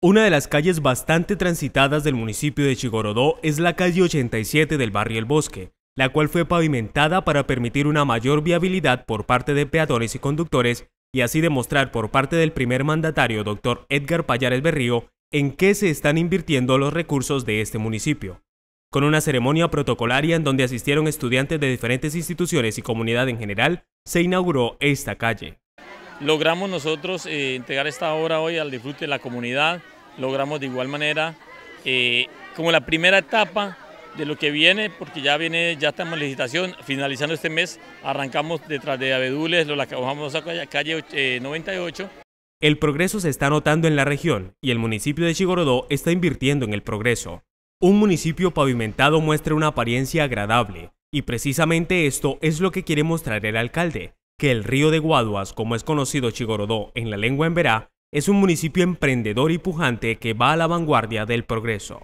Una de las calles bastante transitadas del municipio de Chigorodó es la calle 87 del barrio El Bosque, la cual fue pavimentada para permitir una mayor viabilidad por parte de peatones y conductores y así demostrar por parte del primer mandatario, doctor Edgar Pallares Berrío, en qué se están invirtiendo los recursos de este municipio. Con una ceremonia protocolaria en donde asistieron estudiantes de diferentes instituciones y comunidad en general, se inauguró esta calle. Logramos nosotros eh, entregar esta obra hoy al disfrute de la comunidad, logramos de igual manera eh, como la primera etapa de lo que viene, porque ya viene, ya estamos en licitación, finalizando este mes, arrancamos detrás de Abedules, lo acabamos a calle 98. Eh, el progreso se está notando en la región y el municipio de Chigorodó está invirtiendo en el progreso. Un municipio pavimentado muestra una apariencia agradable y precisamente esto es lo que quiere mostrar el alcalde, que el río de Guaduas, como es conocido Chigorodó en la lengua emberá, es un municipio emprendedor y pujante que va a la vanguardia del progreso.